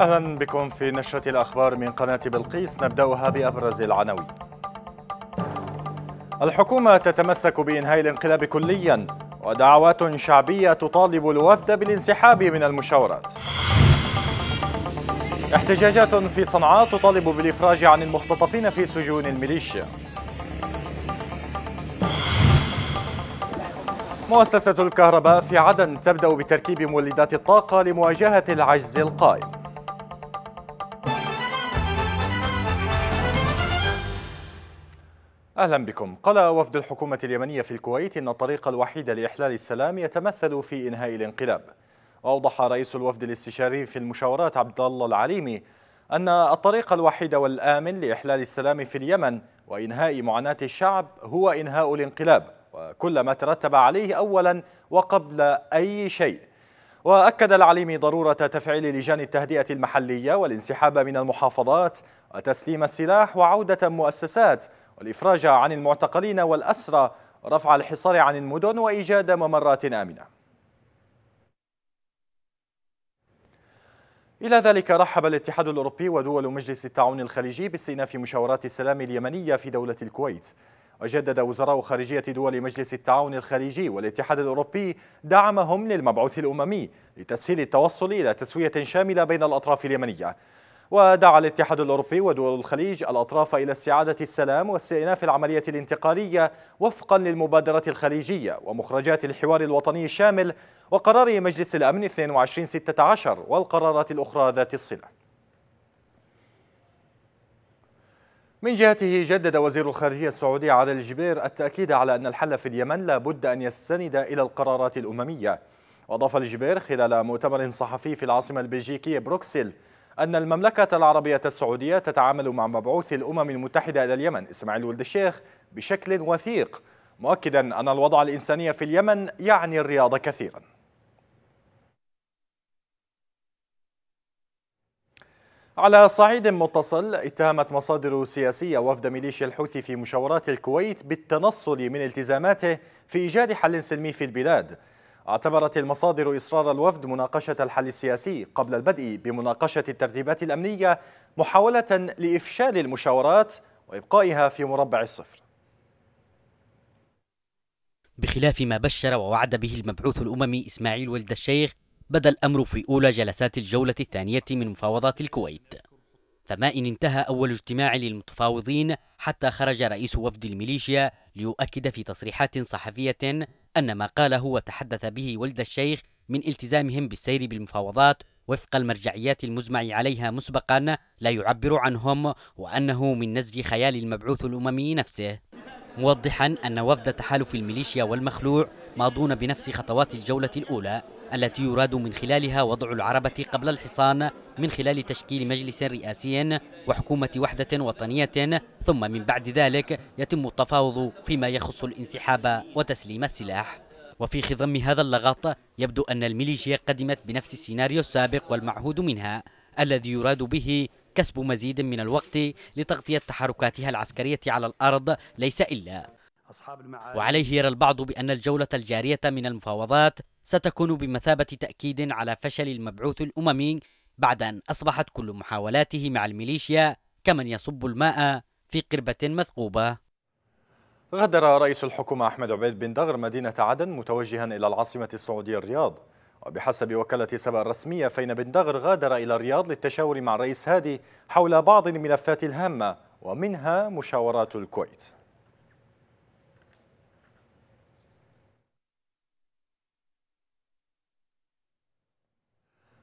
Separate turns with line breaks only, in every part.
أهلا بكم في نشرة الأخبار من قناة بلقيس نبدأها بأبرز العناوين الحكومة تتمسك بإنهاء الانقلاب كليا ودعوات شعبية تطالب الوفد بالانسحاب من المشاورات احتجاجات في صنعاء تطالب بالإفراج عن المختطفين في سجون الميليشيا مؤسسة الكهرباء في عدن تبدأ بتركيب مولدات الطاقة لمواجهة العجز القائم أهلا بكم قال وفد الحكومة اليمنية في الكويت أن الطريق الوحيد لإحلال السلام يتمثل في إنهاء الانقلاب وأوضح رئيس الوفد الاستشاري في المشاورات عبد الله العليمي أن الطريق الوحيد والآمن لإحلال السلام في اليمن وإنهاء معاناة الشعب هو إنهاء الانقلاب وكل ما ترتب عليه أولا وقبل أي شيء وأكد العليمي ضرورة تفعيل لجان التهدئة المحلية والانسحاب من المحافظات وتسليم السلاح وعودة مؤسسات والإفراج عن المعتقلين والأسرى رفع الحصار عن المدن وإيجاد ممرات آمنة إلى ذلك رحب الاتحاد الأوروبي ودول مجلس التعاون الخليجي باستئناف مشاورات السلام اليمنية في دولة الكويت وجدد وزراء خارجية دول مجلس التعاون الخليجي والاتحاد الأوروبي دعمهم للمبعوث الأممي لتسهيل التوصل إلى تسوية شاملة بين الأطراف اليمنية ودعا الاتحاد الأوروبي ودول الخليج الأطراف إلى استعادة السلام واستئناف العملية الانتقالية وفقا للمبادرة الخليجية ومخرجات الحوار الوطني الشامل وقرار مجلس الأمن 2216 والقرارات الأخرى ذات الصلة من جهته جدد وزير الخارجية السعودي علي الجبير التأكيد على أن الحل في اليمن لا بد أن يستند إلى القرارات الأممية وأضاف الجبير خلال مؤتمر صحفي في العاصمة البلجيكية بروكسل أن المملكة العربية السعودية تتعامل مع مبعوث الأمم المتحدة إلى اليمن إسماعيل ولد الشيخ بشكل وثيق مؤكدا أن الوضع الإنساني في اليمن يعني الرياض كثيرا على صعيد متصل اتهمت مصادر سياسية وفد ميليشيا الحوثي في مشاورات الكويت بالتنصل من التزاماته في إيجاد حل سلمي في البلاد اعتبرت المصادر إصرار الوفد مناقشة الحل السياسي قبل البدء بمناقشة الترتيبات الأمنية محاولة لإفشال المشاورات وإبقائها في مربع الصفر
بخلاف ما بشر ووعد به المبعوث الأممي إسماعيل ولد الشيخ بدا الأمر في أولى جلسات الجولة الثانية من مفاوضات الكويت فما إن انتهى أول اجتماع للمتفاوضين حتى خرج رئيس وفد الميليشيا ليؤكد في تصريحات صحفية أن ما قاله وتحدث به ولد الشيخ من التزامهم بالسير بالمفاوضات وفق المرجعيات المزمع عليها مسبقا لا يعبر عنهم وأنه من نسج خيال المبعوث الأممي نفسه موضحا أن وفد تحالف الميليشيا والمخلوع ماضون بنفس خطوات الجولة الأولى التي يراد من خلالها وضع العربة قبل الحصان من خلال تشكيل مجلس رئاسي وحكومة وحدة وطنية ثم من بعد ذلك يتم التفاوض فيما يخص الانسحاب وتسليم السلاح وفي خضم هذا اللغط يبدو أن الميليشيا قدمت بنفس السيناريو السابق والمعهود منها الذي يراد به كسب مزيد من الوقت لتغطية تحركاتها العسكرية على الأرض ليس إلا وعليه يرى البعض بأن الجولة الجارية من المفاوضات ستكون بمثابة تأكيد على فشل المبعوث الأممي بعد أن أصبحت كل محاولاته مع الميليشيا كمن يصب الماء في قربة مثقوبة
غادر رئيس الحكومة أحمد عبيد بن دغر مدينة عدن متوجها إلى العاصمة السعودية الرياض وبحسب وكالة سبأ الرسمية فإن بن دغر غادر إلى الرياض للتشاور مع الرئيس هادي حول بعض الملفات الهامة ومنها مشاورات الكويت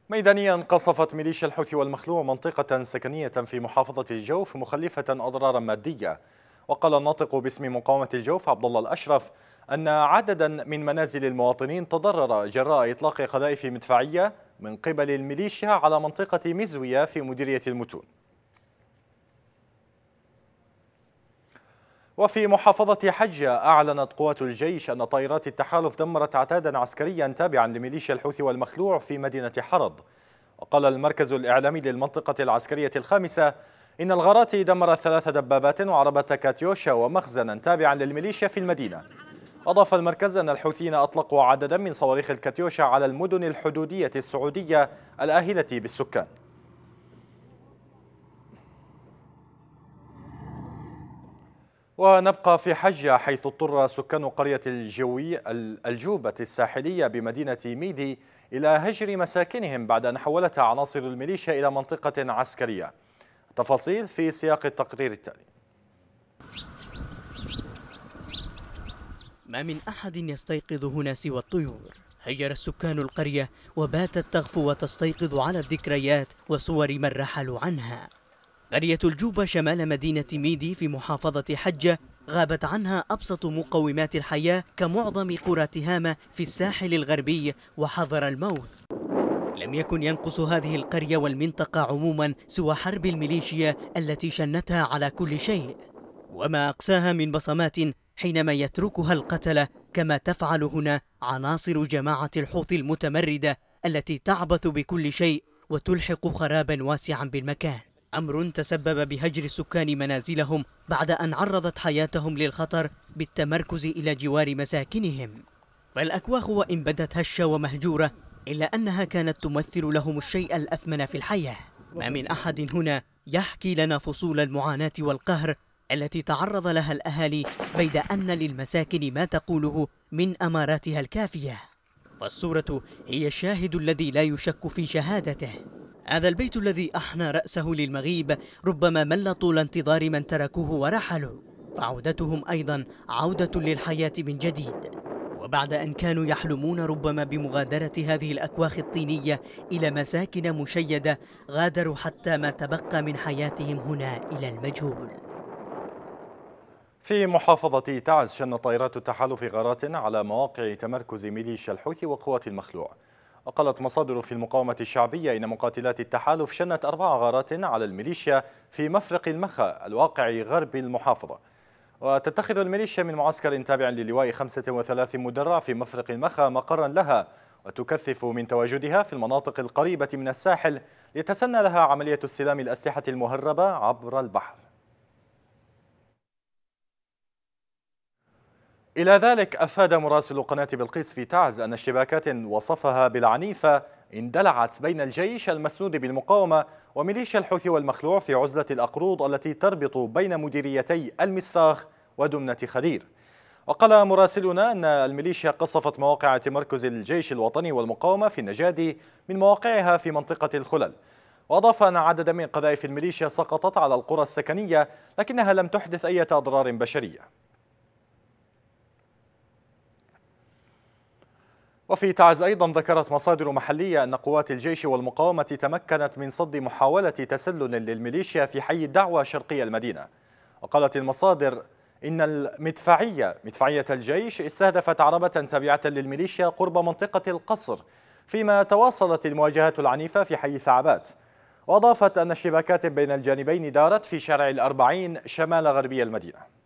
ميدانيا قصفت ميليشيا الحوثي والمخلوع منطقة سكنية في محافظة الجوف مخلفة أضرارا مادية وقال الناطق باسم مقاومة الجوف عبد الله الأشرف أن عددا من منازل المواطنين تضرر جراء إطلاق قذائف مدفعية من قبل الميليشيا على منطقة مزوية في مديرية المتون وفي محافظة حجة أعلنت قوات الجيش أن طائرات التحالف دمرت عتادا عسكريا تابعا لميليشيا الحوثي والمخلوع في مدينة حرض وقال المركز الإعلامي للمنطقة العسكرية الخامسة إن الغارات دمرت ثلاث دبابات وعربة كاتيوشا ومخزنا تابعا للميليشيا في المدينة أضاف المركز أن الحوثيين أطلقوا عددا من صواريخ الكاتيوشا على المدن الحدودية السعودية الآهلة بالسكان ونبقى في حجة حيث اضطر سكان قرية الجوي الجوبة الساحلية بمدينة ميدي إلى هجر مساكنهم بعد أن حولتها عناصر الميليشيا إلى منطقة عسكرية تفاصيل في سياق التقرير التالي
ما من أحد يستيقظ هنا سوى الطيور هجر السكان القرية وباتت تغفو وتستيقظ على الذكريات وصور من رحلوا عنها قرية الجوبة شمال مدينة ميدي في محافظة حجة غابت عنها أبسط مقومات الحياة كمعظم قرى تهامة في الساحل الغربي وحذر الموت لم يكن ينقص هذه القرية والمنطقة عموما سوى حرب الميليشيا التي شنتها على كل شيء وما أقساها من بصمات حينما يتركها القتلة كما تفعل هنا عناصر جماعة الحوثي المتمردة التي تعبث بكل شيء وتلحق خرابا واسعا بالمكان أمر تسبب بهجر سكان منازلهم بعد أن عرضت حياتهم للخطر بالتمركز إلى جوار مساكنهم فالأكواخ وإن بدت هشة ومهجورة إلا أنها كانت تمثل لهم الشيء الأثمن في الحياة ما من أحد هنا يحكي لنا فصول المعاناة والقهر التي تعرض لها الأهالي بيد أن للمساكن ما تقوله من أماراتها الكافية فالصورة هي الشاهد الذي لا يشك في شهادته هذا البيت الذي أحنى رأسه للمغيب ربما مل طول انتظار من تركوه ورحلوا فعودتهم أيضا عودة للحياة من جديد وبعد أن كانوا يحلمون ربما بمغادرة هذه الأكواخ الطينية إلى مساكن مشيدة غادروا حتى ما تبقى من حياتهم هنا إلى المجهول
في محافظة تعز شن طائرات التحالف غارات على مواقع تمركز ميليشيا الحوثي وقوات المخلوع وقالت مصادر في المقاومة الشعبية إن مقاتلات التحالف شنت أربع غارات على الميليشيا في مفرق المخا الواقع غرب المحافظة وتتخذ الميليشيا من معسكر تابع للواء 35 مدرع في مفرق المخا مقرا لها وتكثف من تواجدها في المناطق القريبة من الساحل لتسنى لها عملية استلام الأسلحة المهربة عبر البحر إلى ذلك أفاد مراسل قناة بلقيس في تعز أن اشتباكات وصفها بالعنيفة اندلعت بين الجيش المسنود بالمقاومة وميليشيا الحوثي والمخلوع في عزلة الأقروض التي تربط بين مديريتي المسراخ ودمنة خدير وقال مراسلنا أن الميليشيا قصفت مواقع تمركز الجيش الوطني والمقاومة في النجادي من مواقعها في منطقة الخلل وأضاف أن عددا من قذائف الميليشيا سقطت على القرى السكنية لكنها لم تحدث أي أضرار بشرية وفي تعز أيضا ذكرت مصادر محلية أن قوات الجيش والمقاومة تمكنت من صد محاولة تسلل للميليشيا في حي الدعوة شرقي المدينة وقالت المصادر إن المدفعية مدفعية الجيش استهدفت عربة تابعة للميليشيا قرب منطقة القصر فيما تواصلت المواجهات العنيفة في حي ثعبات وأضافت أن الشباكات بين الجانبين دارت في شارع الأربعين شمال غربي المدينة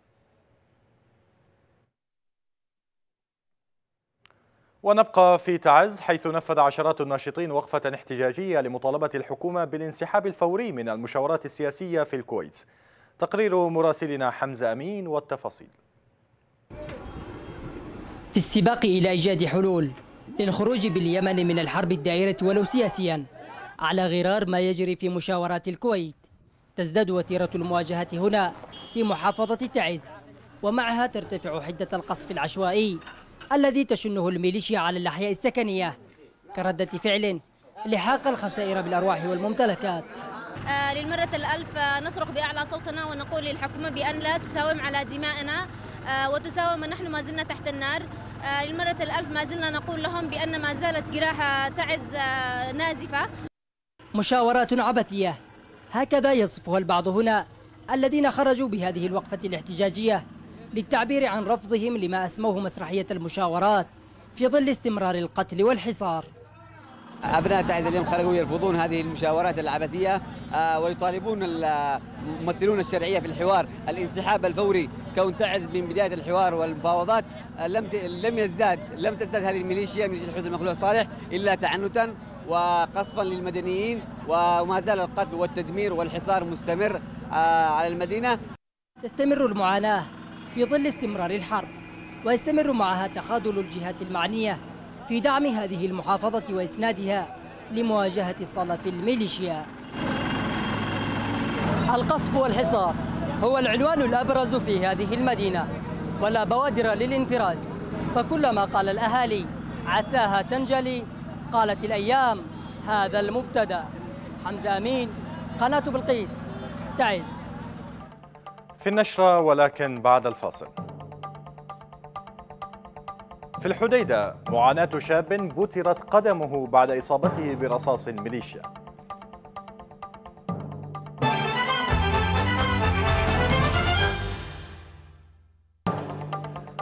ونبقى في تعز حيث نفذ عشرات الناشطين وقفة احتجاجية لمطالبة الحكومة بالانسحاب الفوري من المشاورات السياسية في الكويت تقرير مراسلنا حمزة أمين والتفاصيل
في السباق إلى إيجاد حلول للخروج باليمن من الحرب الدائرة ولو سياسيا على غرار ما يجري في مشاورات الكويت تزداد وتيرة المواجهة هنا في محافظة تعز ومعها ترتفع حدة القصف العشوائي الذي تشنه الميليشيا على الأحياء السكنية كردة فعل لحاق الخسائر بالأرواح والممتلكات
آه للمرة الألف آه، نصرخ بأعلى صوتنا ونقول للحكومة بأن لا تساوم على دمائنا آه وتساوم نحن ما زلنا تحت النار آه للمرة الألف ما زلنا نقول لهم بأن ما زالت جراحة تعز آه، نازفة
مشاورات عبثية هكذا يصفها البعض هنا الذين خرجوا بهذه الوقفة الاحتجاجية للتعبير عن رفضهم لما أسموه مسرحية المشاورات في ظل استمرار القتل والحصار
أبناء تعز اليوم خرجوا يرفضون هذه المشاورات العبثية آه، ويطالبون الممثلون الشرعية في الحوار الانسحاب الفوري كون تعز من بداية الحوار والمفاوضات آه، لم لم يزداد لم تزداد هذه الميليشيا ميليشيا الحوثي المخلوع صالح إلا تعنتا وقصفا للمدنيين وما زال القتل والتدمير والحصار مستمر آه، على المدينة تستمر المعاناة في ظل استمرار
الحرب ويستمر معها تخاذل الجهات المعنية في دعم هذه المحافظة وإسنادها لمواجهة الصلف الميليشيا القصف والحصار هو العنوان الأبرز في هذه المدينة ولا بوادر للانفراج فكلما قال الأهالي عساها تنجلي قالت الأيام هذا المبتدأ حمزة أمين قناة بلقيس
تعز في النشرة ولكن بعد الفاصل في الحديدة معاناة شاب بترت قدمه بعد إصابته برصاص ميليشيا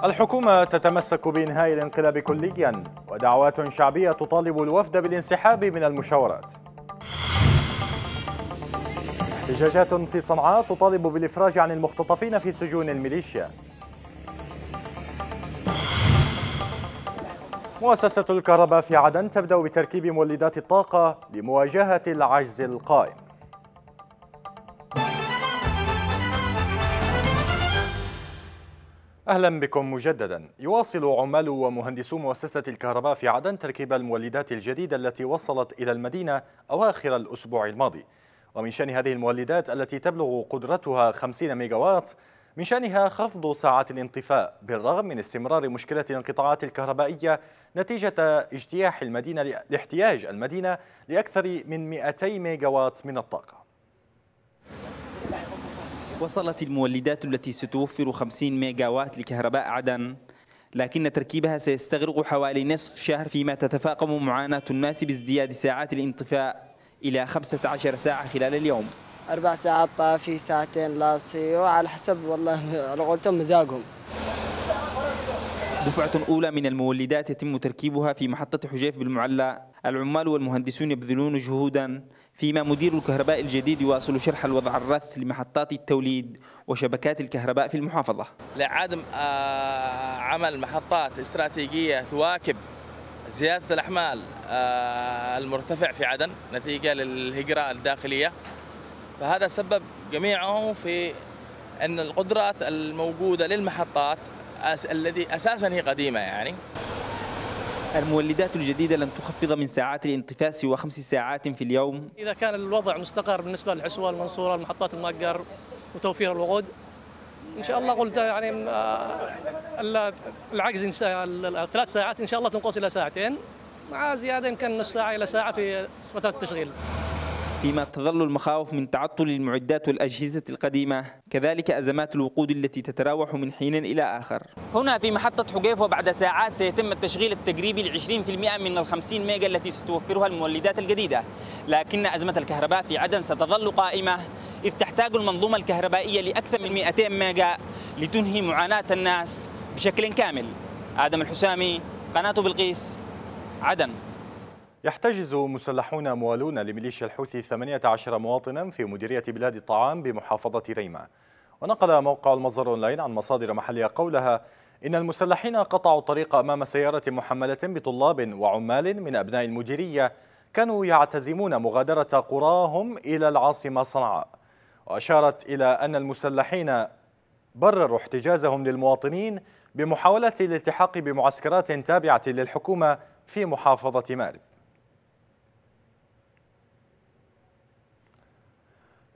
الحكومة تتمسك بإنهاء الانقلاب كليا ودعوات شعبية تطالب الوفد بالانسحاب من المشاورات احتجاجات في صنعاء تطالب بالإفراج عن المختطفين في سجون الميليشيا مؤسسة الكهرباء في عدن تبدأ بتركيب مولدات الطاقة لمواجهة العجز القائم أهلا بكم مجددا يواصل عمال ومهندسو مؤسسة الكهرباء في عدن تركيب المولدات الجديدة التي وصلت إلى المدينة أواخر الأسبوع الماضي ومن شأن هذه المولدات التي تبلغ قدرتها 50 ميجاوات من شأنها خفض ساعات الانطفاء بالرغم من استمرار مشكلة الانقطاعات الكهربائية نتيجة اجتياح المدينة لاحتياج المدينة لأكثر من 200 ميجاوات من الطاقة
وصلت المولدات التي ستوفر 50 ميجاوات لكهرباء عدن لكن تركيبها سيستغرق حوالي نصف شهر فيما تتفاقم معاناة الناس بازدياد ساعات الانطفاء إلى 15 ساعة خلال اليوم
أربع
ساعات طافي ساعتين لاصي وعلى حسب والله على مزاجهم
دفعة أولى من المولدات يتم تركيبها في محطة حجيف بالمعلى العمال والمهندسون يبذلون جهودا فيما مدير الكهرباء الجديد يواصل شرح الوضع الرث لمحطات التوليد وشبكات الكهرباء في المحافظة لعدم آه، عمل محطات استراتيجية تواكب زيادة الأحمال آه، المرتفع في عدن نتيجة للهجرة الداخلية فهذا سبب جميعه في أن القدرات الموجودة للمحطات الذي أساسا هي قديمة يعني المولدات الجديدة لن تخفض من ساعات الانتفاس وخمس ساعات في اليوم
إذا كان الوضع مستقر بالنسبة للعسوة المنصورة المحطات المأجر وتوفير الوقود ان شاء الله قلت يعني آه، العجز ثلاث ساعات ان شاء الله تنقص الى ساعتين مع زياده يمكن نص ساعه الى ساعه في فتره التشغيل
فيما تظل المخاوف من تعطل المعدات والأجهزة القديمة كذلك أزمات الوقود التي تتراوح من حين إلى آخر هنا في محطة حجيف وبعد ساعات سيتم التشغيل التجريبي ل 20% من ال 50 ميجا التي ستوفرها المولدات الجديدة لكن أزمة الكهرباء في عدن ستظل قائمة إذ تحتاج المنظومة الكهربائية لأكثر من 200 ميجا لتنهي معاناة الناس
بشكل كامل آدم الحسامي قناة بلقيس عدن يحتجز مسلحون موالون لميليشيا الحوثي 18 مواطنا في مديرية بلاد الطعام بمحافظة ريمة ونقل موقع المصدر أونلاين عن مصادر محلية قولها إن المسلحين قطعوا الطريق أمام سيارة محملة بطلاب وعمال من أبناء المديرية كانوا يعتزمون مغادرة قراهم إلى العاصمة صنعاء وأشارت إلى أن المسلحين برروا احتجازهم للمواطنين بمحاولة الالتحاق بمعسكرات تابعة للحكومة في محافظة مأرب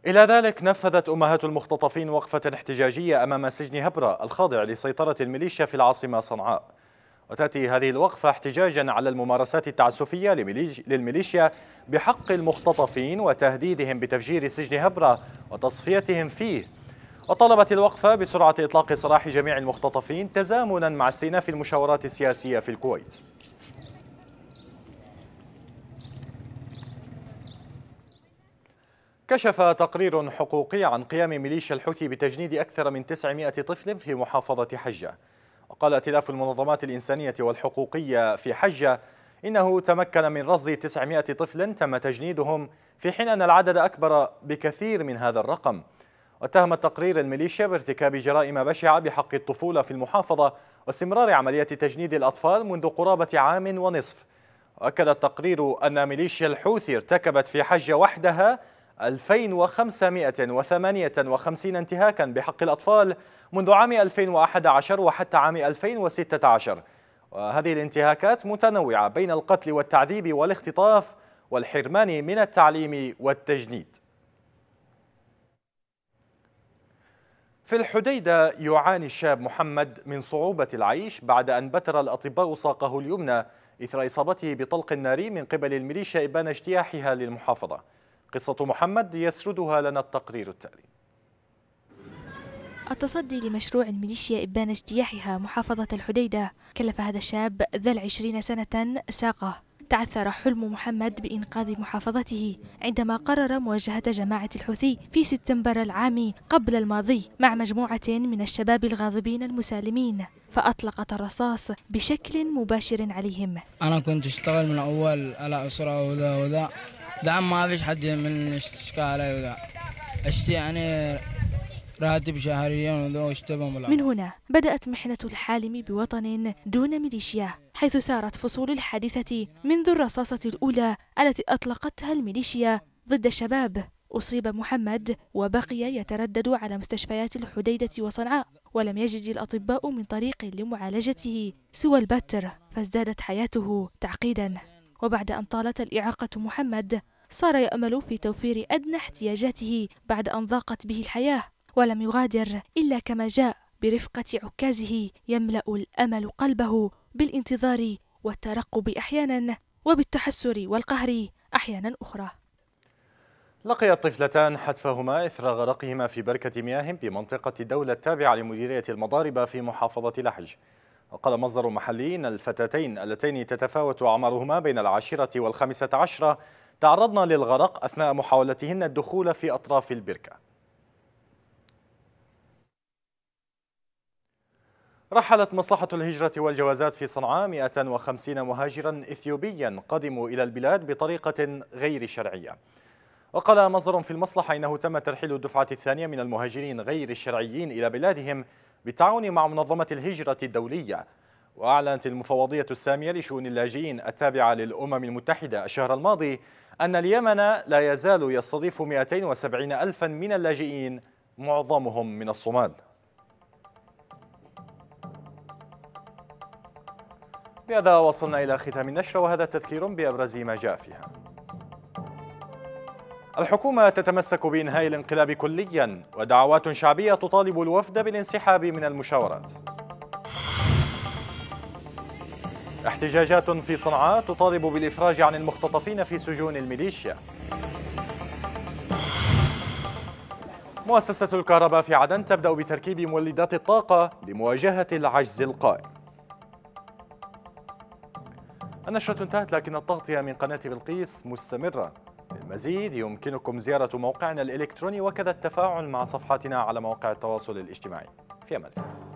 إلى ذلك نفذت أمهات المختطفين وقفة احتجاجية أمام سجن هبرة الخاضع لسيطرة الميليشيا في العاصمة صنعاء وتأتي هذه الوقفة احتجاجا على الممارسات التعسفية للميليشيا بحق المختطفين وتهديدهم بتفجير سجن هبرة وتصفيتهم فيه وطالبت الوقفة بسرعة إطلاق سراح جميع المختطفين تزامنا مع استئناف المشاورات السياسية في الكويت كشف تقرير حقوقي عن قيام ميليشيا الحوثي بتجنيد أكثر من 900 طفل في محافظة حجة وقال ائتلاف المنظمات الإنسانية والحقوقية في حجة إنه تمكن من رصد 900 طفل تم تجنيدهم في حين أن العدد أكبر بكثير من هذا الرقم واتهم التقرير الميليشيا بارتكاب جرائم بشعة بحق الطفولة في المحافظة واستمرار عملية تجنيد الأطفال منذ قرابة عام ونصف وأكد التقرير أن ميليشيا الحوثي ارتكبت في حجة وحدها 2558 انتهاكا بحق الأطفال منذ عام 2011 وحتى عام 2016 وهذه الانتهاكات متنوعة بين القتل والتعذيب والاختطاف والحرمان من التعليم والتجنيد في الحديدة يعاني الشاب محمد من صعوبة العيش بعد أن بتر الأطباء ساقه اليمنى إثر إصابته بطلق ناري من قبل الميليشيا إبان اجتياحها للمحافظة قصة محمد يسردها لنا التقرير التالي
التصدي لمشروع الميليشيا إبان اجتياحها محافظة الحديدة كلف هذا الشاب ذا العشرين سنة ساقه تعثر حلم محمد بإنقاذ محافظته عندما قرر مواجهة جماعة الحوثي في سبتمبر العام قبل الماضي مع مجموعة من الشباب الغاضبين المسالمين فأطلقت الرصاص بشكل مباشر عليهم
أنا كنت أشتغل من أول على أسرة وذا وذا دعم ما فيش حد من اشتكاله وذا اشتي يعني راتب شهريا من
هنا بدأت محنة الحالم بوطن دون ميليشيا حيث سارت فصول الحادثة منذ الرصاصة الأولى التي أطلقتها الميليشيا ضد شباب أصيب محمد وبقي يتردد على مستشفيات الحديدة وصنعاء ولم يجد الأطباء من طريق لمعالجته سوى البتر فازدادت حياته تعقيدا وبعد أن طالت الإعاقة محمد صار يأمل في توفير أدنى احتياجاته بعد أن ضاقت به الحياة ولم يغادر إلا كما جاء برفقة عكازه يملأ الأمل قلبه بالانتظار والترقب أحيانا وبالتحسر والقهر أحيانا أخرى
لقي الطفلتان حتفهما إثر غرقهما في بركة مياه بمنطقة الدولة التابعة لمديرية المضاربة في محافظة لحج وقال مصدر محلي أن الفتاتين اللتين تتفاوت أعمارهما بين العاشرة والخامسة عشرة تعرضن للغرق أثناء محاولتهن الدخول في أطراف البركة رحلت مصلحة الهجرة والجوازات في صنعاء 150 مهاجرا إثيوبيا قدموا إلى البلاد بطريقة غير شرعية وقال مصدر في المصلحة إنه تم ترحيل الدفعة الثانية من المهاجرين غير الشرعيين إلى بلادهم بالتعاون مع منظمة الهجرة الدولية وأعلنت المفوضية السامية لشؤون اللاجئين التابعة للأمم المتحدة الشهر الماضي أن اليمن لا يزال يستضيف 270 ألفا من اللاجئين معظمهم من الصومال بهذا وصلنا إلى ختام النشرة وهذا تذكير بأبرز ما جاء فيها الحكومة تتمسك بإنهاء الانقلاب كليا ودعوات شعبية تطالب الوفد بالانسحاب من المشاورات احتجاجات في صنعاء تطالب بالإفراج عن المختطفين في سجون الميليشيا مؤسسة الكهرباء في عدن تبدأ بتركيب مولدات الطاقة لمواجهة العجز القائم النشرة انتهت لكن التغطية من قناة بلقيس مستمرة للمزيد يمكنكم زيارة موقعنا الإلكتروني وكذا التفاعل مع صفحاتنا على مواقع التواصل الاجتماعي في أمان الله